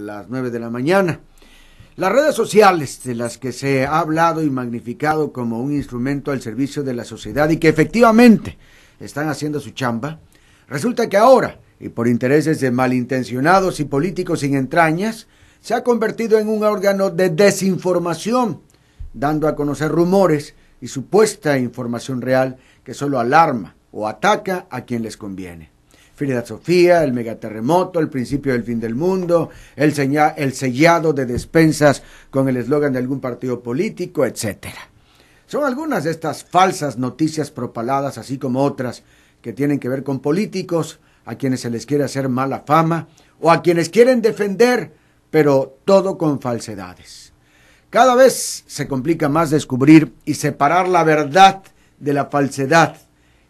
las 9 de la mañana. Las redes sociales, de las que se ha hablado y magnificado como un instrumento al servicio de la sociedad y que efectivamente están haciendo su chamba, resulta que ahora, y por intereses de malintencionados y políticos sin entrañas, se ha convertido en un órgano de desinformación, dando a conocer rumores y supuesta información real que solo alarma o ataca a quien les conviene. Frida Sofía, el megaterremoto, el principio del fin del mundo, el, el sellado de despensas con el eslogan de algún partido político, etcétera. Son algunas de estas falsas noticias propaladas, así como otras que tienen que ver con políticos, a quienes se les quiere hacer mala fama, o a quienes quieren defender, pero todo con falsedades. Cada vez se complica más descubrir y separar la verdad de la falsedad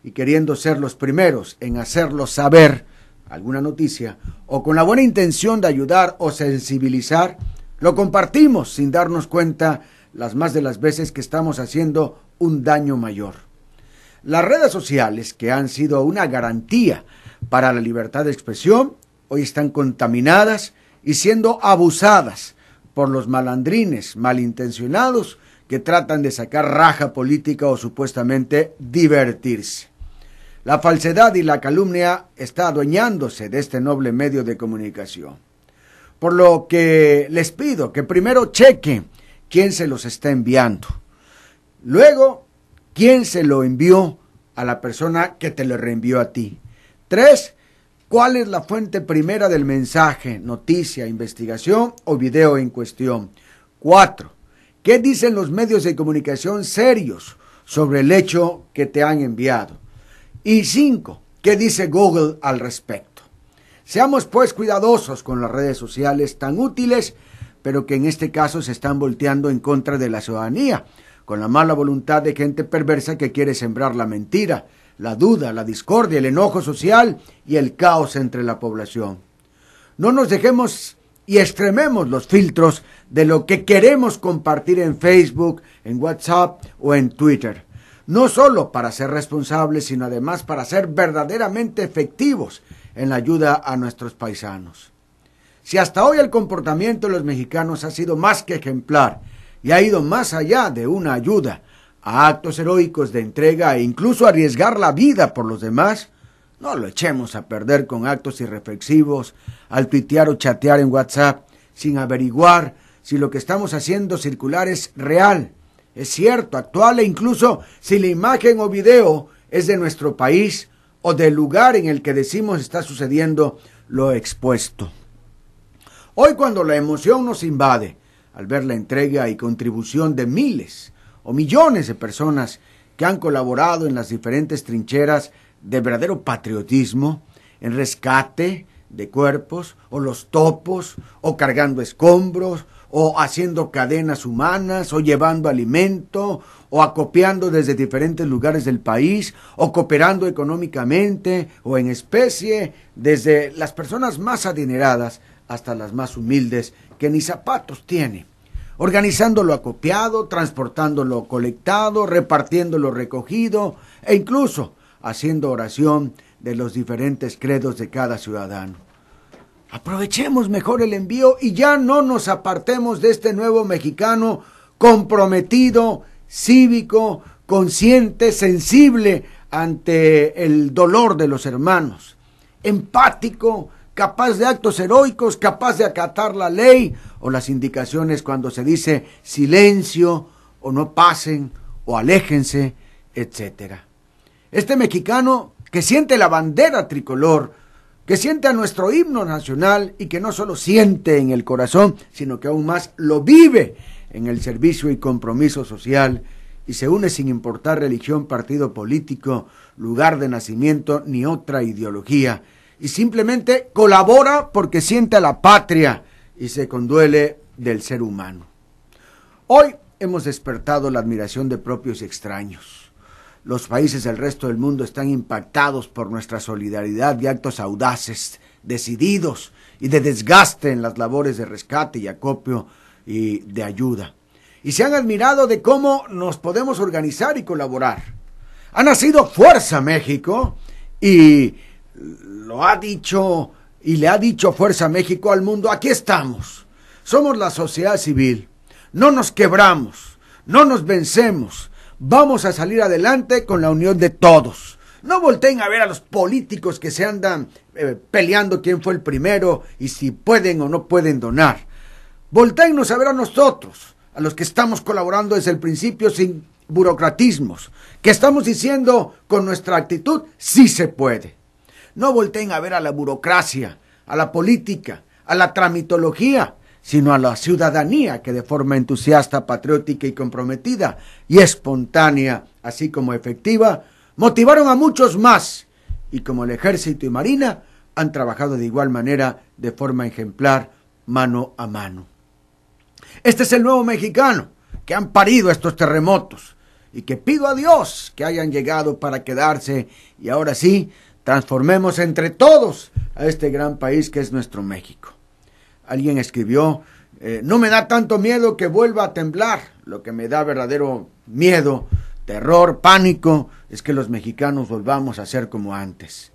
y queriendo ser los primeros en hacerlo saber alguna noticia o con la buena intención de ayudar o sensibilizar, lo compartimos sin darnos cuenta las más de las veces que estamos haciendo un daño mayor. Las redes sociales, que han sido una garantía para la libertad de expresión, hoy están contaminadas y siendo abusadas por los malandrines malintencionados que tratan de sacar raja política o supuestamente divertirse. La falsedad y la calumnia está adueñándose de este noble medio de comunicación. Por lo que les pido que primero chequen quién se los está enviando. Luego, quién se lo envió a la persona que te lo reenvió a ti. Tres, cuál es la fuente primera del mensaje, noticia, investigación o video en cuestión. Cuatro, qué dicen los medios de comunicación serios sobre el hecho que te han enviado. Y cinco, ¿qué dice Google al respecto? Seamos pues cuidadosos con las redes sociales tan útiles, pero que en este caso se están volteando en contra de la ciudadanía, con la mala voluntad de gente perversa que quiere sembrar la mentira, la duda, la discordia, el enojo social y el caos entre la población. No nos dejemos y extrememos los filtros de lo que queremos compartir en Facebook, en WhatsApp o en Twitter no solo para ser responsables, sino además para ser verdaderamente efectivos en la ayuda a nuestros paisanos. Si hasta hoy el comportamiento de los mexicanos ha sido más que ejemplar y ha ido más allá de una ayuda a actos heroicos de entrega e incluso arriesgar la vida por los demás, no lo echemos a perder con actos irreflexivos, al tuitear o chatear en WhatsApp, sin averiguar si lo que estamos haciendo circular es real es cierto, actual e incluso si la imagen o video es de nuestro país o del lugar en el que decimos está sucediendo lo expuesto. Hoy cuando la emoción nos invade al ver la entrega y contribución de miles o millones de personas que han colaborado en las diferentes trincheras de verdadero patriotismo, en rescate de cuerpos o los topos o cargando escombros o haciendo cadenas humanas, o llevando alimento, o acopiando desde diferentes lugares del país, o cooperando económicamente o en especie, desde las personas más adineradas hasta las más humildes, que ni zapatos tiene organizando lo acopiado, transportando lo colectado, repartiendo lo recogido e incluso haciendo oración de los diferentes credos de cada ciudadano. Aprovechemos mejor el envío y ya no nos apartemos de este nuevo mexicano comprometido, cívico, consciente, sensible ante el dolor de los hermanos, empático, capaz de actos heroicos, capaz de acatar la ley o las indicaciones cuando se dice silencio o no pasen o aléjense, etc. Este mexicano que siente la bandera tricolor, que siente a nuestro himno nacional y que no solo siente en el corazón, sino que aún más lo vive en el servicio y compromiso social y se une sin importar religión, partido político, lugar de nacimiento ni otra ideología y simplemente colabora porque siente a la patria y se conduele del ser humano. Hoy hemos despertado la admiración de propios y extraños los países del resto del mundo están impactados por nuestra solidaridad y actos audaces, decididos y de desgaste en las labores de rescate y acopio y de ayuda. Y se han admirado de cómo nos podemos organizar y colaborar. Ha nacido Fuerza México y lo ha dicho y le ha dicho Fuerza México al mundo, aquí estamos. Somos la sociedad civil. No nos quebramos, no nos vencemos Vamos a salir adelante con la unión de todos. No volteen a ver a los políticos que se andan eh, peleando quién fue el primero y si pueden o no pueden donar. Volteennos a ver a nosotros, a los que estamos colaborando desde el principio sin burocratismos, que estamos diciendo con nuestra actitud, sí se puede. No volteen a ver a la burocracia, a la política, a la tramitología, sino a la ciudadanía que de forma entusiasta, patriótica y comprometida y espontánea, así como efectiva, motivaron a muchos más y como el ejército y marina han trabajado de igual manera, de forma ejemplar, mano a mano. Este es el nuevo mexicano que han parido estos terremotos y que pido a Dios que hayan llegado para quedarse y ahora sí transformemos entre todos a este gran país que es nuestro México. Alguien escribió, eh, no me da tanto miedo que vuelva a temblar, lo que me da verdadero miedo, terror, pánico, es que los mexicanos volvamos a ser como antes.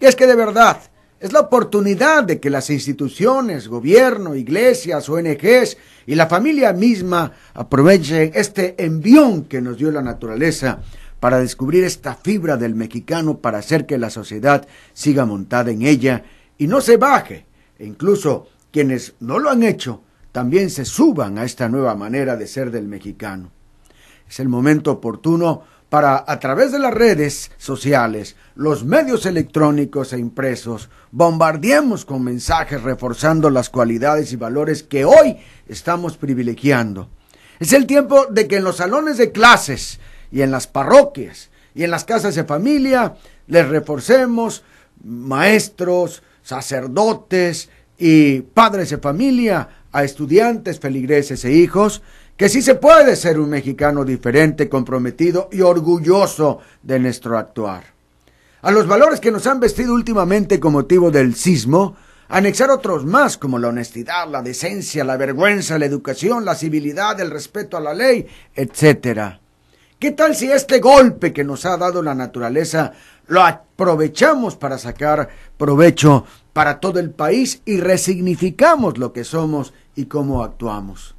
Y es que de verdad, es la oportunidad de que las instituciones, gobierno, iglesias, ONGs y la familia misma aprovechen este envión que nos dio la naturaleza para descubrir esta fibra del mexicano para hacer que la sociedad siga montada en ella y no se baje e incluso quienes no lo han hecho también se suban a esta nueva manera de ser del mexicano. Es el momento oportuno para, a través de las redes sociales, los medios electrónicos e impresos, bombardeemos con mensajes reforzando las cualidades y valores que hoy estamos privilegiando. Es el tiempo de que en los salones de clases y en las parroquias y en las casas de familia les reforcemos maestros, sacerdotes, y padres de familia, a estudiantes, feligreses e hijos, que sí se puede ser un mexicano diferente, comprometido y orgulloso de nuestro actuar. A los valores que nos han vestido últimamente con motivo del sismo, anexar otros más como la honestidad, la decencia, la vergüenza, la educación, la civilidad, el respeto a la ley, etc. ¿Qué tal si este golpe que nos ha dado la naturaleza lo aprovechamos para sacar provecho para todo el país y resignificamos lo que somos y cómo actuamos.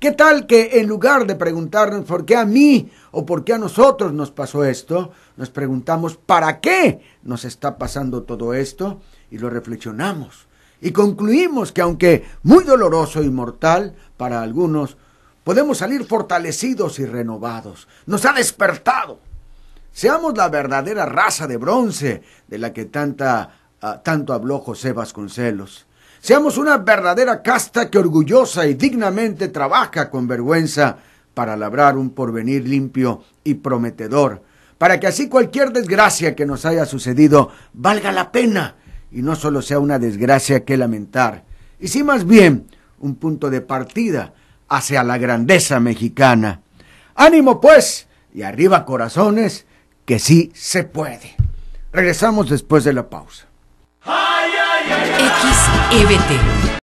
¿Qué tal que en lugar de preguntarnos por qué a mí o por qué a nosotros nos pasó esto, nos preguntamos para qué nos está pasando todo esto y lo reflexionamos? Y concluimos que aunque muy doloroso y mortal para algunos, podemos salir fortalecidos y renovados. Nos ha despertado. Seamos la verdadera raza de bronce de la que tanta tanto habló José Vasconcelos. Seamos una verdadera casta que orgullosa y dignamente trabaja con vergüenza para labrar un porvenir limpio y prometedor, para que así cualquier desgracia que nos haya sucedido valga la pena y no solo sea una desgracia que lamentar, y si más bien un punto de partida hacia la grandeza mexicana. Ánimo pues, y arriba corazones, que sí se puede. Regresamos después de la pausa. XEBT.